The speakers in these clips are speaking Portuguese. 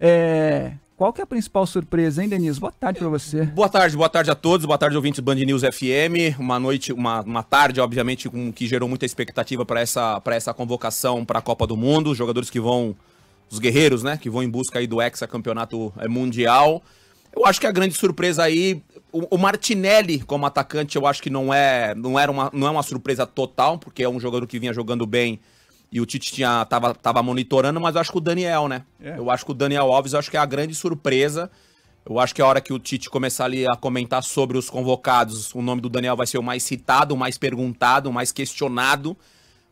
É, qual que é a principal surpresa, hein, Denise? Boa tarde para você. Boa tarde, boa tarde a todos, boa tarde, ouvintes do Band News FM. Uma noite, uma, uma tarde, obviamente, com, que gerou muita expectativa para essa, pra essa convocação para a Copa do Mundo. Os jogadores que vão, os guerreiros, né, que vão em busca aí do ex-campeonato eh, mundial. Eu acho que a grande surpresa aí, o, o, Martinelli como atacante, eu acho que não é, não, era uma, não é uma surpresa total, porque é um jogador que vinha jogando bem e o Tite tinha, tava, tava monitorando, mas eu acho que o Daniel, né? É. Eu acho que o Daniel Alves, eu acho que é a grande surpresa. Eu acho que a hora que o Tite começar ali a comentar sobre os convocados, o nome do Daniel vai ser o mais citado, o mais perguntado, o mais questionado.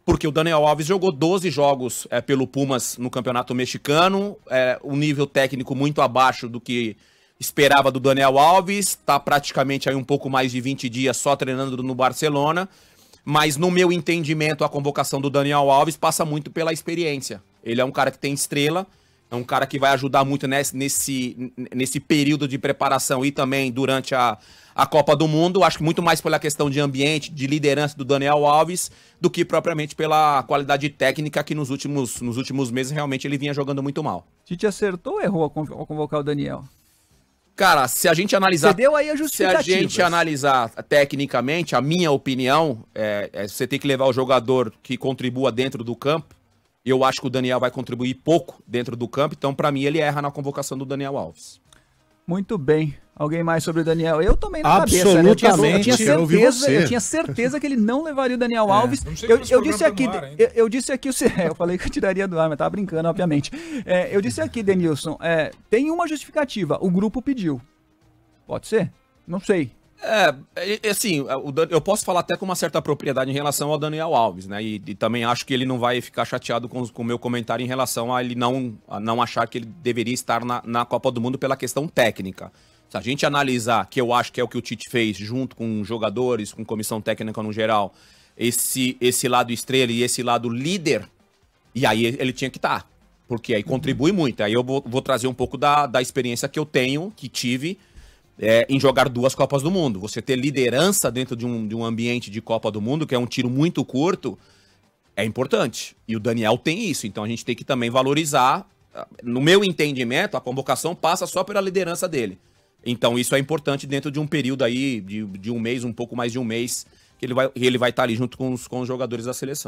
Porque o Daniel Alves jogou 12 jogos é, pelo Pumas no Campeonato Mexicano, é, um nível técnico muito abaixo do que esperava do Daniel Alves, está praticamente aí um pouco mais de 20 dias só treinando no Barcelona. Mas no meu entendimento, a convocação do Daniel Alves passa muito pela experiência. Ele é um cara que tem estrela, é um cara que vai ajudar muito nesse, nesse, nesse período de preparação e também durante a, a Copa do Mundo. Acho que muito mais pela questão de ambiente, de liderança do Daniel Alves, do que propriamente pela qualidade técnica que nos últimos, nos últimos meses realmente ele vinha jogando muito mal. Tite acertou ou errou ao convocar o Daniel? Cara, se a gente analisar. Você deu aí a Se a gente analisar tecnicamente, a minha opinião é, é, você tem que levar o jogador que contribua dentro do campo. Eu acho que o Daniel vai contribuir pouco dentro do campo, então, para mim, ele erra na convocação do Daniel Alves. Muito bem. Alguém mais sobre o Daniel? Eu também na cabeça, né? Eu tinha, eu tinha certeza, eu, eu, tinha certeza que ele não levaria o Daniel é, Alves. É, eu, eu disse aqui, eu, eu, disse aqui, é, eu falei que eu tiraria do ar, mas tava brincando, obviamente. É, eu disse aqui, Denilson, é, tem uma justificativa. O grupo pediu. Pode ser? Não sei. É, é, é, assim, é, eu posso falar até com uma certa propriedade em relação ao Daniel Alves, né? E, e também acho que ele não vai ficar chateado com, o meu comentário em relação a ele não, a não achar que ele deveria estar na, na Copa do Mundo pela questão técnica. Se a gente analisar, que eu acho que é o que o Tite fez junto com jogadores, com comissão técnica no geral, esse, esse lado estrela e esse lado líder, e aí ele tinha que estar. Porque aí contribui muito. Aí eu vou, vou trazer um pouco da, da experiência que eu tenho, que tive é, em jogar duas Copas do Mundo. Você ter liderança dentro de um, de um ambiente de Copa do Mundo, que é um tiro muito curto, é importante. E o Daniel tem isso, então a gente tem que também valorizar. No meu entendimento, a convocação passa só pela liderança dele. Então isso é importante dentro de um período aí de, de um mês, um pouco mais de um mês, que ele vai estar ele vai tá ali junto com os, com os jogadores da seleção.